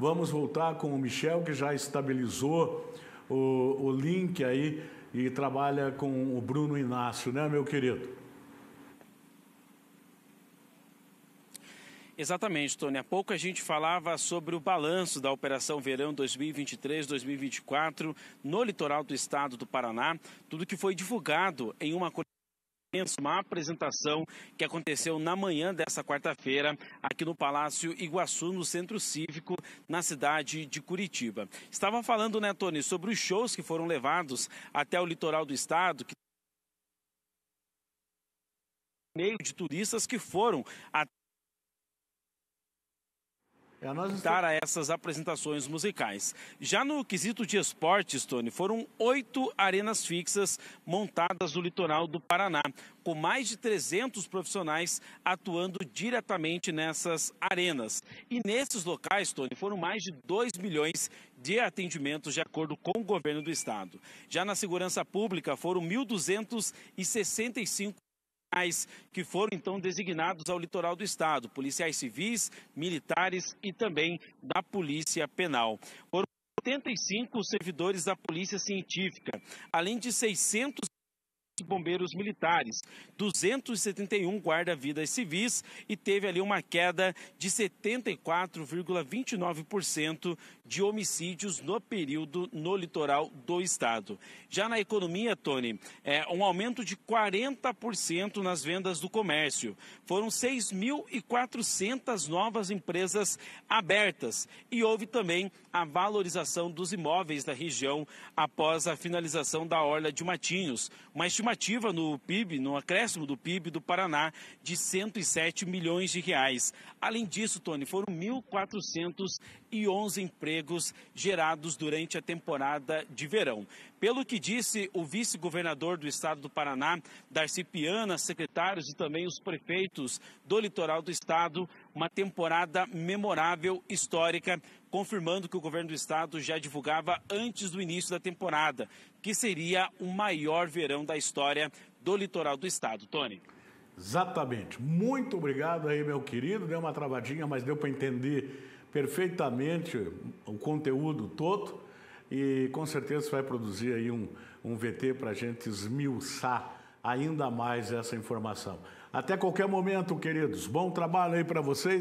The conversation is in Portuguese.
Vamos voltar com o Michel, que já estabilizou o, o link aí e trabalha com o Bruno Inácio, né, meu querido? Exatamente, Tony. Há pouco a gente falava sobre o balanço da Operação Verão 2023-2024 no litoral do estado do Paraná. Tudo que foi divulgado em uma uma apresentação que aconteceu na manhã dessa quarta-feira aqui no Palácio Iguaçu, no Centro Cívico, na cidade de Curitiba. Estava falando, né, Tony, sobre os shows que foram levados até o litoral do estado, que meio de turistas que foram até é, dar a essas apresentações musicais. Já no quesito de esportes, Tony, foram oito arenas fixas montadas no litoral do Paraná, com mais de 300 profissionais atuando diretamente nessas arenas. E nesses locais, Tony, foram mais de 2 milhões de atendimentos de acordo com o governo do estado. Já na segurança pública, foram 1.265 que foram então designados ao litoral do estado, policiais civis, militares e também da Polícia Penal. Foram 75 servidores da Polícia Científica, além de 600 bombeiros militares, 271 guarda-vidas civis e teve ali uma queda de 74,29% de homicídios no período no litoral do estado. Já na economia, Tony, é um aumento de 40% nas vendas do comércio. Foram 6.400 novas empresas abertas e houve também a valorização dos imóveis da região após a finalização da orla de Matinhos. Uma estimativa estimativa no PIB, no acréscimo do PIB do Paraná, de 107 milhões de reais. Além disso, Tony, foram 1.411 empregos gerados durante a temporada de verão. Pelo que disse o vice-governador do estado do Paraná, Darcy Piana, secretários e também os prefeitos do litoral do estado, uma temporada memorável, histórica, confirmando que o governo do estado já divulgava antes do início da temporada, que seria o maior verão da história do litoral do estado. Tony. Exatamente. Muito obrigado aí, meu querido. Deu uma travadinha, mas deu para entender perfeitamente o conteúdo todo e com certeza vai produzir aí um, um VT para a gente esmiuçar ainda mais essa informação. Até qualquer momento, queridos. Bom trabalho aí para vocês.